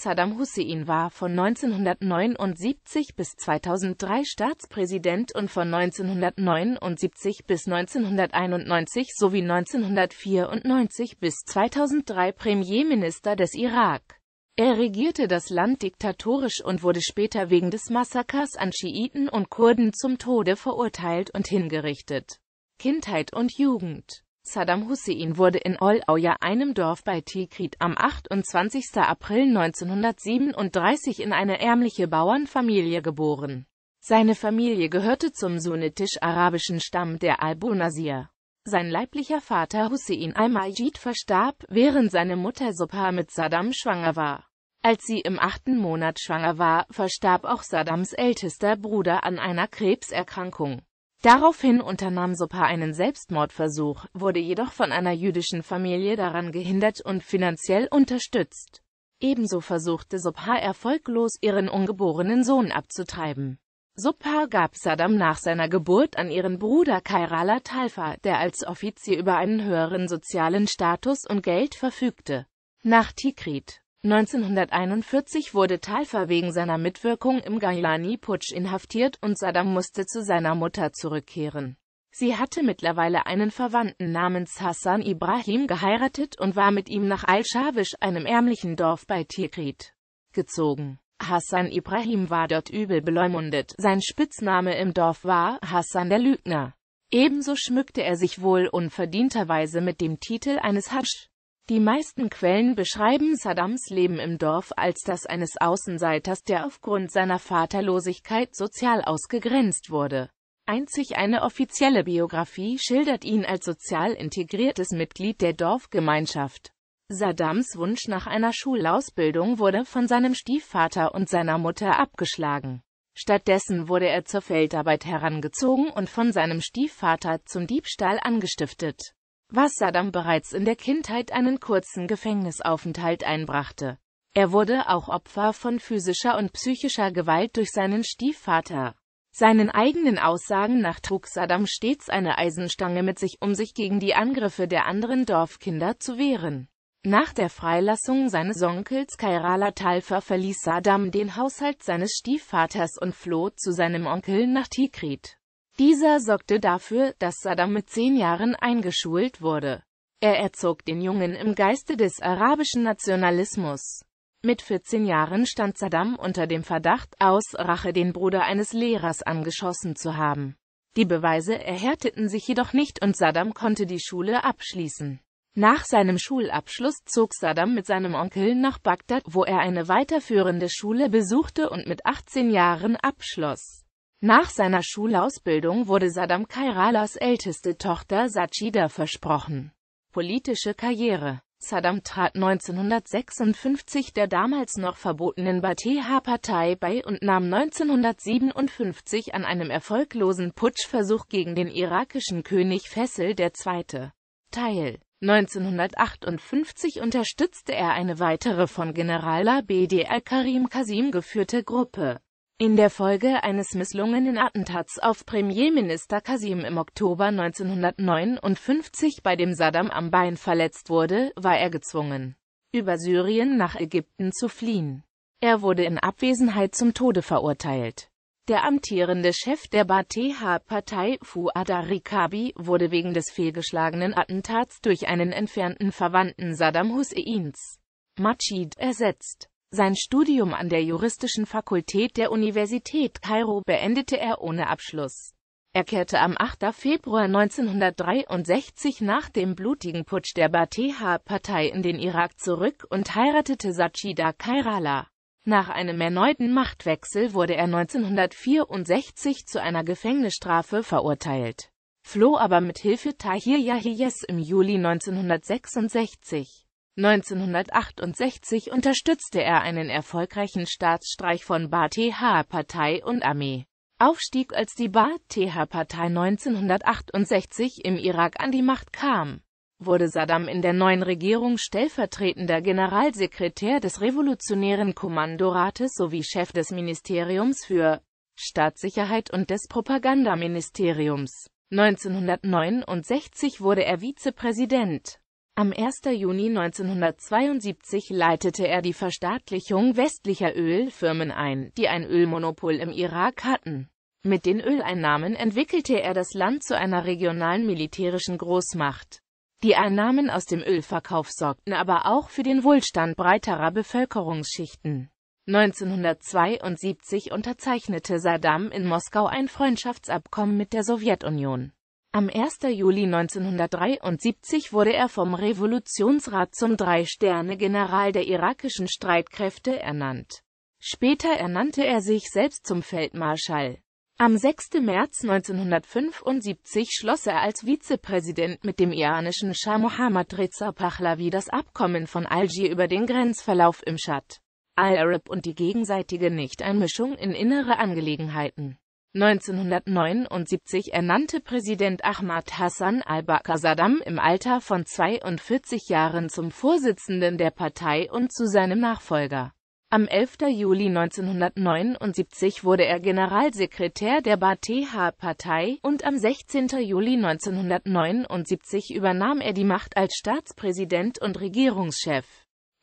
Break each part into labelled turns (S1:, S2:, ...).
S1: Saddam Hussein war von 1979 bis 2003 Staatspräsident und von 1979 bis 1991 sowie 1994 bis 2003 Premierminister des Irak. Er regierte das Land diktatorisch und wurde später wegen des Massakers an Schiiten und Kurden zum Tode verurteilt und hingerichtet. Kindheit und Jugend Saddam Hussein wurde in Al-Auja, einem Dorf bei Tikrit, am 28. April 1937 in eine ärmliche Bauernfamilie geboren. Seine Familie gehörte zum sunnitisch-arabischen Stamm der Al-Bunasir. Sein leiblicher Vater Hussein al-Majid verstarb, während seine Mutter Subha mit Saddam schwanger war. Als sie im achten Monat schwanger war, verstarb auch Saddams ältester Bruder an einer Krebserkrankung. Daraufhin unternahm Soppa einen Selbstmordversuch, wurde jedoch von einer jüdischen Familie daran gehindert und finanziell unterstützt. Ebenso versuchte Soppa erfolglos, ihren ungeborenen Sohn abzutreiben. Soppa gab Saddam nach seiner Geburt an ihren Bruder Kairala Talfa, der als Offizier über einen höheren sozialen Status und Geld verfügte. Nach Tikrit 1941 wurde Talfa wegen seiner Mitwirkung im Gailani-Putsch inhaftiert und Saddam musste zu seiner Mutter zurückkehren. Sie hatte mittlerweile einen Verwandten namens Hassan Ibrahim geheiratet und war mit ihm nach Al-Shawish, einem ärmlichen Dorf bei Tikrit, gezogen. Hassan Ibrahim war dort übel beleumundet, sein Spitzname im Dorf war Hassan der Lügner. Ebenso schmückte er sich wohl unverdienterweise mit dem Titel eines Hasch. Die meisten Quellen beschreiben Saddams Leben im Dorf als das eines Außenseiters, der aufgrund seiner Vaterlosigkeit sozial ausgegrenzt wurde. Einzig eine offizielle Biografie schildert ihn als sozial integriertes Mitglied der Dorfgemeinschaft. Saddams Wunsch nach einer Schulausbildung wurde von seinem Stiefvater und seiner Mutter abgeschlagen. Stattdessen wurde er zur Feldarbeit herangezogen und von seinem Stiefvater zum Diebstahl angestiftet was Saddam bereits in der Kindheit einen kurzen Gefängnisaufenthalt einbrachte. Er wurde auch Opfer von physischer und psychischer Gewalt durch seinen Stiefvater. Seinen eigenen Aussagen nach trug Saddam stets eine Eisenstange mit sich, um sich gegen die Angriffe der anderen Dorfkinder zu wehren. Nach der Freilassung seines Onkels Kairala Talfa verließ Saddam den Haushalt seines Stiefvaters und floh zu seinem Onkel nach Tikrit. Dieser sorgte dafür, dass Saddam mit zehn Jahren eingeschult wurde. Er erzog den Jungen im Geiste des arabischen Nationalismus. Mit 14 Jahren stand Saddam unter dem Verdacht, aus Rache den Bruder eines Lehrers angeschossen zu haben. Die Beweise erhärteten sich jedoch nicht und Saddam konnte die Schule abschließen. Nach seinem Schulabschluss zog Saddam mit seinem Onkel nach Bagdad, wo er eine weiterführende Schule besuchte und mit 18 Jahren abschloss. Nach seiner Schulausbildung wurde Saddam Kairalas älteste Tochter Sajida versprochen. Politische Karriere Saddam trat 1956 der damals noch verbotenen Baath-Partei bei und nahm 1957 an einem erfolglosen Putschversuch gegen den irakischen König Fessel II. teil. 1958 unterstützte er eine weitere von General Abd al-Karim Qasim geführte Gruppe. In der Folge eines misslungenen Attentats auf Premierminister Kasim im Oktober 1959 bei dem Saddam am Bein verletzt wurde, war er gezwungen, über Syrien nach Ägypten zu fliehen. Er wurde in Abwesenheit zum Tode verurteilt. Der amtierende Chef der Baath-Partei, Fuad Rikabi, wurde wegen des fehlgeschlagenen Attentats durch einen entfernten Verwandten Saddam Husseins, Majid, ersetzt. Sein Studium an der juristischen Fakultät der Universität Kairo beendete er ohne Abschluss. Er kehrte am 8. Februar 1963 nach dem blutigen Putsch der bateha partei in den Irak zurück und heiratete Sachida Kairala. Nach einem erneuten Machtwechsel wurde er 1964 zu einer Gefängnisstrafe verurteilt, floh aber mit Hilfe Tahir Yahiyes im Juli 1966. 1968 unterstützte er einen erfolgreichen Staatsstreich von Baath-Partei und Armee. Aufstieg als die Baath-Partei 1968 im Irak an die Macht kam, wurde Saddam in der neuen Regierung stellvertretender Generalsekretär des Revolutionären Kommandorates sowie Chef des Ministeriums für Staatssicherheit und des Propagandaministeriums. 1969 wurde er Vizepräsident am 1. Juni 1972 leitete er die Verstaatlichung westlicher Ölfirmen ein, die ein Ölmonopol im Irak hatten. Mit den Öleinnahmen entwickelte er das Land zu einer regionalen militärischen Großmacht. Die Einnahmen aus dem Ölverkauf sorgten aber auch für den Wohlstand breiterer Bevölkerungsschichten. 1972 unterzeichnete Saddam in Moskau ein Freundschaftsabkommen mit der Sowjetunion. Am 1. Juli 1973 wurde er vom Revolutionsrat zum Drei-Sterne-General der irakischen Streitkräfte ernannt. Später ernannte er sich selbst zum Feldmarschall. Am 6. März 1975 schloss er als Vizepräsident mit dem iranischen Schah Mohammad Reza Pahlavi das Abkommen von Algier über den Grenzverlauf im Schad. Al-Arab und die gegenseitige Nichteinmischung in innere Angelegenheiten. 1979 ernannte Präsident Ahmad Hassan al-Bakr Saddam im Alter von 42 Jahren zum Vorsitzenden der Partei und zu seinem Nachfolger. Am 11. Juli 1979 wurde er Generalsekretär der Baath-Partei und am 16. Juli 1979 übernahm er die Macht als Staatspräsident und Regierungschef.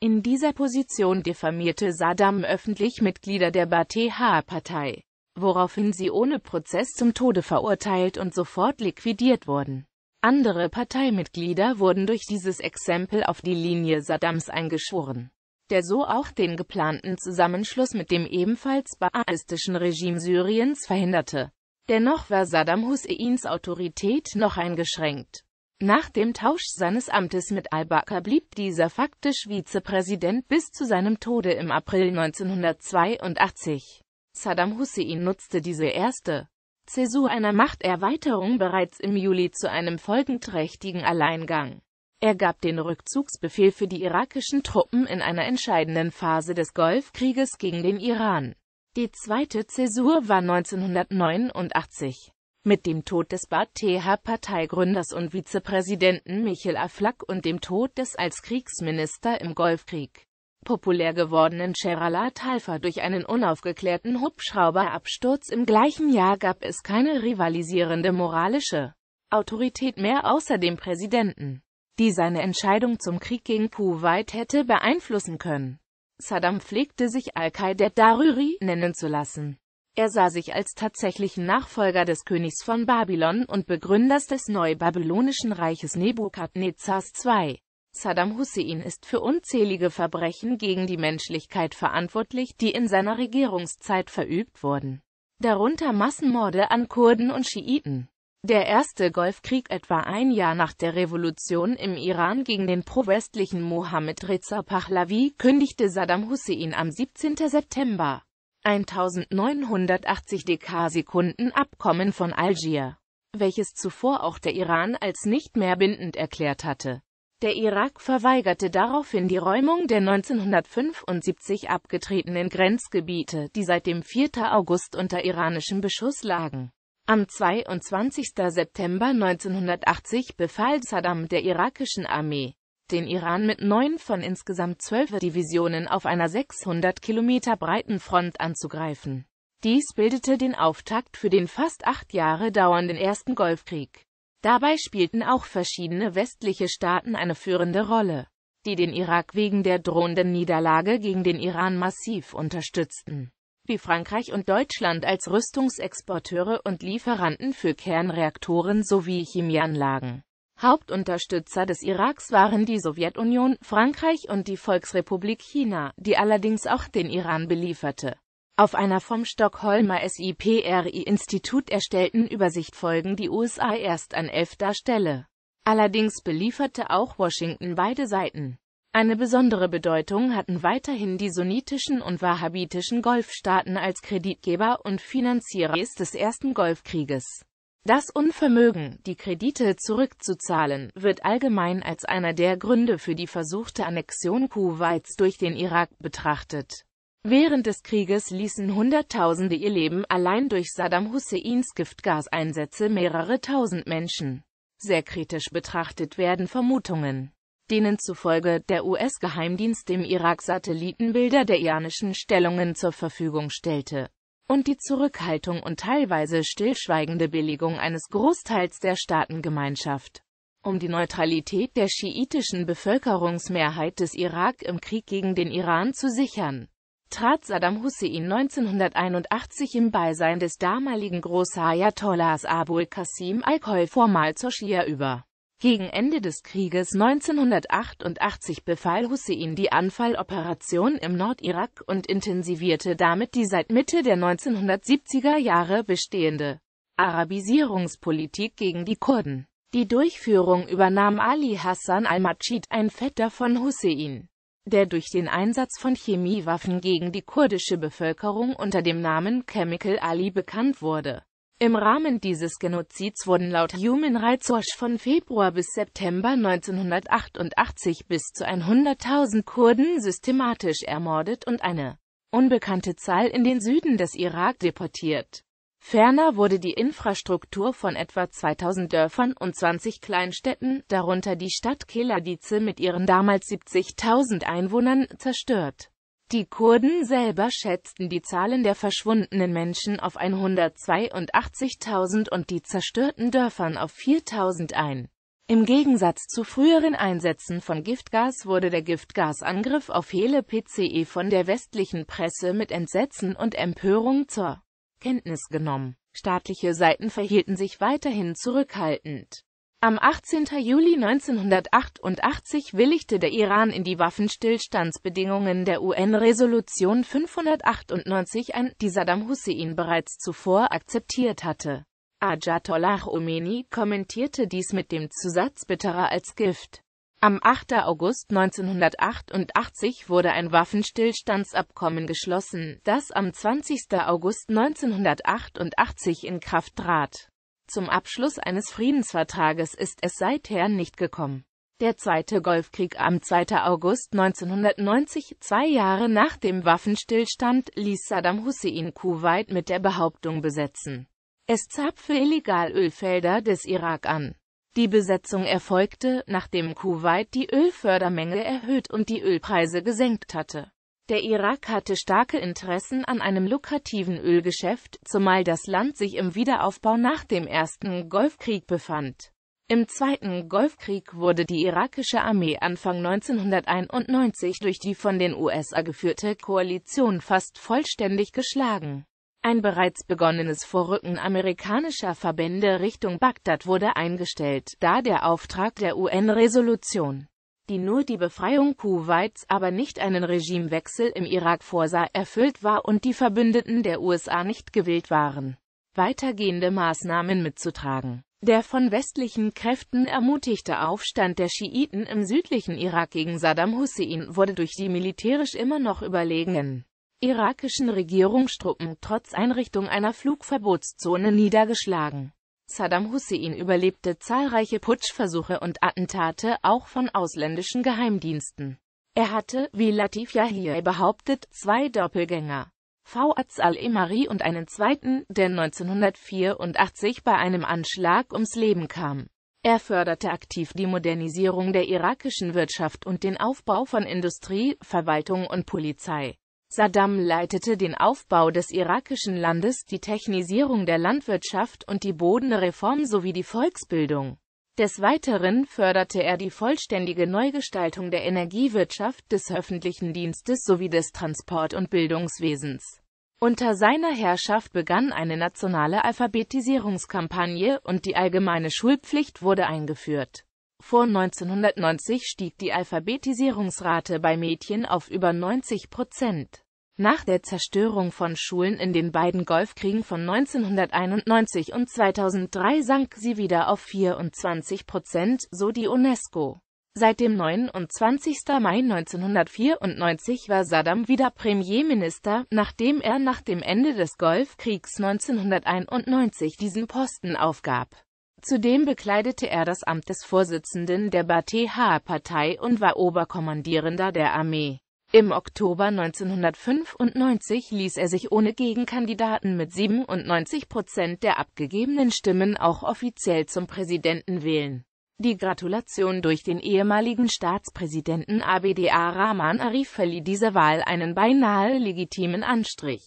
S1: In dieser Position diffamierte Saddam öffentlich Mitglieder der Baath-Partei woraufhin sie ohne Prozess zum Tode verurteilt und sofort liquidiert wurden. Andere Parteimitglieder wurden durch dieses Exempel auf die Linie Saddams eingeschworen, der so auch den geplanten Zusammenschluss mit dem ebenfalls baathistischen Regime Syriens verhinderte. Dennoch war Saddam Husseins Autorität noch eingeschränkt. Nach dem Tausch seines Amtes mit al-Bakr blieb dieser faktisch Vizepräsident bis zu seinem Tode im April 1982. Saddam Hussein nutzte diese erste Zäsur einer Machterweiterung bereits im Juli zu einem folgenträchtigen Alleingang. Er gab den Rückzugsbefehl für die irakischen Truppen in einer entscheidenden Phase des Golfkrieges gegen den Iran. Die zweite Zäsur war 1989. Mit dem Tod des Baath-Parteigründers und Vizepräsidenten Michel Aflak und dem Tod des als Kriegsminister im Golfkrieg populär gewordenen Cherala Talfa durch einen unaufgeklärten Hubschrauberabsturz im gleichen Jahr gab es keine rivalisierende moralische Autorität mehr außer dem Präsidenten, die seine Entscheidung zum Krieg gegen Kuwait hätte beeinflussen können. Saddam pflegte sich Al-Qaida Daruri nennen zu lassen. Er sah sich als tatsächlichen Nachfolger des Königs von Babylon und Begründers des Neubabylonischen Reiches Nebukadnezars II. Saddam Hussein ist für unzählige Verbrechen gegen die Menschlichkeit verantwortlich, die in seiner Regierungszeit verübt wurden. Darunter Massenmorde an Kurden und Schiiten. Der erste Golfkrieg etwa ein Jahr nach der Revolution im Iran gegen den pro-westlichen Mohammed Reza Pahlavi kündigte Saddam Hussein am 17. September 1980 Dekasekunden Abkommen von Algier, welches zuvor auch der Iran als nicht mehr bindend erklärt hatte. Der Irak verweigerte daraufhin die Räumung der 1975 abgetretenen Grenzgebiete, die seit dem 4. August unter iranischem Beschuss lagen. Am 22. September 1980 befahl Saddam der irakischen Armee, den Iran mit neun von insgesamt zwölf Divisionen auf einer 600 Kilometer breiten Front anzugreifen. Dies bildete den Auftakt für den fast acht Jahre dauernden Ersten Golfkrieg. Dabei spielten auch verschiedene westliche Staaten eine führende Rolle, die den Irak wegen der drohenden Niederlage gegen den Iran massiv unterstützten, wie Frankreich und Deutschland als Rüstungsexporteure und Lieferanten für Kernreaktoren sowie Chemieanlagen. Hauptunterstützer des Iraks waren die Sowjetunion, Frankreich und die Volksrepublik China, die allerdings auch den Iran belieferte. Auf einer vom Stockholmer SIPRI-Institut erstellten Übersicht folgen die USA erst an elfter Stelle. Allerdings belieferte auch Washington beide Seiten. Eine besondere Bedeutung hatten weiterhin die sunnitischen und wahhabitischen Golfstaaten als Kreditgeber und Finanzierer des ersten Golfkrieges. Das Unvermögen, die Kredite zurückzuzahlen, wird allgemein als einer der Gründe für die versuchte Annexion Kuwaits durch den Irak betrachtet. Während des Krieges ließen Hunderttausende ihr Leben, allein durch Saddam Husseins Giftgaseinsätze mehrere tausend Menschen. Sehr kritisch betrachtet werden Vermutungen, denen zufolge der US-Geheimdienst dem Irak Satellitenbilder der iranischen Stellungen zur Verfügung stellte und die Zurückhaltung und teilweise stillschweigende Billigung eines Großteils der Staatengemeinschaft. Um die Neutralität der schiitischen Bevölkerungsmehrheit des Irak im Krieg gegen den Iran zu sichern, trat Saddam Hussein 1981 im Beisein des damaligen Großayatollahs Abul Qasim al-Khoi formal zur Schia über. Gegen Ende des Krieges 1988 befahl Hussein die Anfalloperation im Nordirak und intensivierte damit die seit Mitte der 1970er Jahre bestehende Arabisierungspolitik gegen die Kurden. Die Durchführung übernahm Ali Hassan al-Majid, ein Vetter von Hussein der durch den Einsatz von Chemiewaffen gegen die kurdische Bevölkerung unter dem Namen Chemical Ali bekannt wurde. Im Rahmen dieses Genozids wurden laut Human Rights Watch von Februar bis September 1988 bis zu 100.000 Kurden systematisch ermordet und eine unbekannte Zahl in den Süden des Irak deportiert. Ferner wurde die Infrastruktur von etwa 2000 Dörfern und 20 Kleinstädten, darunter die Stadt Keladice mit ihren damals 70.000 Einwohnern, zerstört. Die Kurden selber schätzten die Zahlen der verschwundenen Menschen auf 182.000 und die zerstörten Dörfern auf 4.000 ein. Im Gegensatz zu früheren Einsätzen von Giftgas wurde der Giftgasangriff auf Hele PCE von der westlichen Presse mit Entsetzen und Empörung zur Kenntnis genommen. Staatliche Seiten verhielten sich weiterhin zurückhaltend. Am 18. Juli 1988 willigte der Iran in die Waffenstillstandsbedingungen der UN-Resolution 598 ein, die Saddam Hussein bereits zuvor akzeptiert hatte. Ajatollah Khomeini kommentierte dies mit dem Zusatz bitterer als Gift. Am 8. August 1988 wurde ein Waffenstillstandsabkommen geschlossen, das am 20. August 1988 in Kraft trat. Zum Abschluss eines Friedensvertrages ist es seither nicht gekommen. Der Zweite Golfkrieg am 2. August 1990, zwei Jahre nach dem Waffenstillstand, ließ Saddam Hussein Kuwait mit der Behauptung besetzen. Es zapfe illegal Ölfelder des Irak an. Die Besetzung erfolgte, nachdem Kuwait die Ölfördermenge erhöht und die Ölpreise gesenkt hatte. Der Irak hatte starke Interessen an einem lukrativen Ölgeschäft, zumal das Land sich im Wiederaufbau nach dem ersten Golfkrieg befand. Im zweiten Golfkrieg wurde die irakische Armee Anfang 1991 durch die von den USA geführte Koalition fast vollständig geschlagen ein bereits begonnenes Vorrücken amerikanischer Verbände Richtung Bagdad wurde eingestellt, da der Auftrag der UN-Resolution, die nur die Befreiung Kuwaits, aber nicht einen Regimewechsel im Irak vorsah, erfüllt war und die Verbündeten der USA nicht gewillt waren, weitergehende Maßnahmen mitzutragen. Der von westlichen Kräften ermutigte Aufstand der Schiiten im südlichen Irak gegen Saddam Hussein wurde durch die militärisch immer noch überlegenen irakischen Regierungstruppen trotz Einrichtung einer Flugverbotszone niedergeschlagen. Saddam Hussein überlebte zahlreiche Putschversuche und Attentate, auch von ausländischen Geheimdiensten. Er hatte, wie Latif Yahya behauptet, zwei Doppelgänger. Fa'ad al-Imari und einen zweiten, der 1984 bei einem Anschlag ums Leben kam. Er förderte aktiv die Modernisierung der irakischen Wirtschaft und den Aufbau von Industrie, Verwaltung und Polizei. Saddam leitete den Aufbau des irakischen Landes, die Technisierung der Landwirtschaft und die Bodenreform sowie die Volksbildung. Des Weiteren förderte er die vollständige Neugestaltung der Energiewirtschaft, des öffentlichen Dienstes sowie des Transport- und Bildungswesens. Unter seiner Herrschaft begann eine nationale Alphabetisierungskampagne und die allgemeine Schulpflicht wurde eingeführt. Vor 1990 stieg die Alphabetisierungsrate bei Mädchen auf über 90 Prozent. Nach der Zerstörung von Schulen in den beiden Golfkriegen von 1991 und 2003 sank sie wieder auf 24 Prozent, so die UNESCO. Seit dem 29. Mai 1994 war Saddam wieder Premierminister, nachdem er nach dem Ende des Golfkriegs 1991 diesen Posten aufgab. Zudem bekleidete er das Amt des Vorsitzenden der Baath-Partei und war Oberkommandierender der Armee. Im Oktober 1995 ließ er sich ohne Gegenkandidaten mit 97 Prozent der abgegebenen Stimmen auch offiziell zum Präsidenten wählen. Die Gratulation durch den ehemaligen Staatspräsidenten ABDA Rahman Arif verlieh dieser Wahl einen beinahe legitimen Anstrich.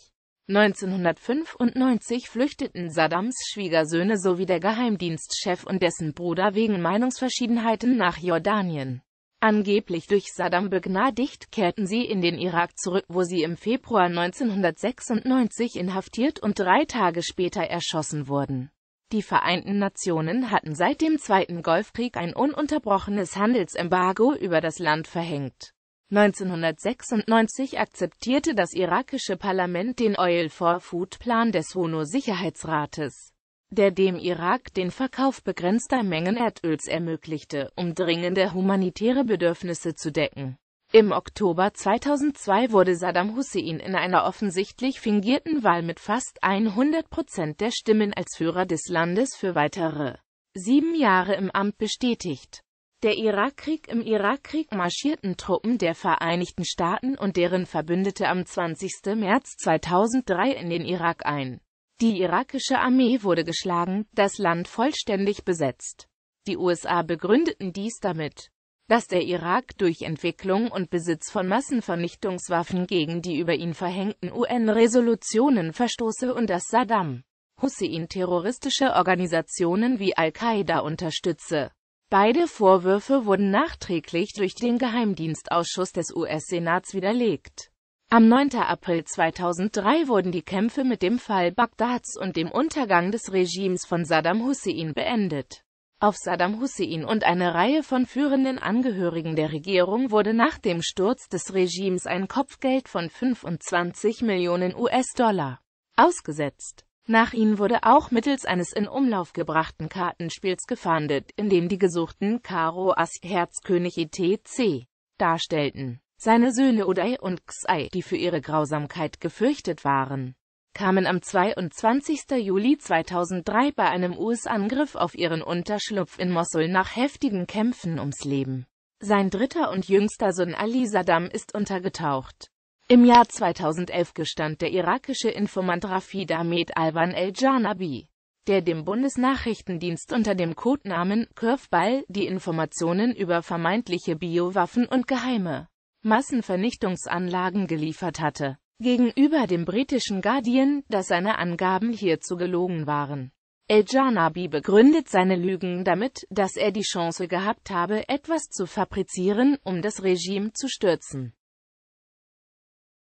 S1: 1995 flüchteten Saddams Schwiegersöhne sowie der Geheimdienstchef und dessen Bruder wegen Meinungsverschiedenheiten nach Jordanien. Angeblich durch Saddam begnadigt, kehrten sie in den Irak zurück, wo sie im Februar 1996 inhaftiert und drei Tage später erschossen wurden. Die Vereinten Nationen hatten seit dem Zweiten Golfkrieg ein ununterbrochenes Handelsembargo über das Land verhängt. 1996 akzeptierte das irakische Parlament den Oil-for-Food-Plan des UNO-Sicherheitsrates der dem Irak den Verkauf begrenzter Mengen Erdöls ermöglichte, um dringende humanitäre Bedürfnisse zu decken. Im Oktober 2002 wurde Saddam Hussein in einer offensichtlich fingierten Wahl mit fast 100 Prozent der Stimmen als Führer des Landes für weitere sieben Jahre im Amt bestätigt. Der Irakkrieg Im Irakkrieg marschierten Truppen der Vereinigten Staaten und deren Verbündete am 20. März 2003 in den Irak ein. Die irakische Armee wurde geschlagen, das Land vollständig besetzt. Die USA begründeten dies damit, dass der Irak durch Entwicklung und Besitz von Massenvernichtungswaffen gegen die über ihn verhängten UN-Resolutionen verstoße und dass Saddam Hussein terroristische Organisationen wie Al-Qaida unterstütze. Beide Vorwürfe wurden nachträglich durch den Geheimdienstausschuss des US-Senats widerlegt. Am 9. April 2003 wurden die Kämpfe mit dem Fall Bagdads und dem Untergang des Regimes von Saddam Hussein beendet. Auf Saddam Hussein und eine Reihe von führenden Angehörigen der Regierung wurde nach dem Sturz des Regimes ein Kopfgeld von 25 Millionen US-Dollar ausgesetzt. Nach ihnen wurde auch mittels eines in Umlauf gebrachten Kartenspiels gefahndet, in dem die Gesuchten Karo As Herzkönig ITC darstellten. Seine Söhne Odai und Xai, die für ihre Grausamkeit gefürchtet waren, kamen am 22. Juli 2003 bei einem US-Angriff auf ihren Unterschlupf in Mosul nach heftigen Kämpfen ums Leben. Sein dritter und jüngster Sohn Ali Saddam ist untergetaucht. Im Jahr 2011 gestand der irakische Informant Rafid Ahmed Alwan El-Janabi, der dem Bundesnachrichtendienst unter dem Codenamen Curveball die Informationen über vermeintliche Biowaffen und geheime Massenvernichtungsanlagen geliefert hatte. Gegenüber dem britischen Guardian, dass seine Angaben hierzu gelogen waren. El-Janabi begründet seine Lügen damit, dass er die Chance gehabt habe, etwas zu fabrizieren, um das Regime zu stürzen.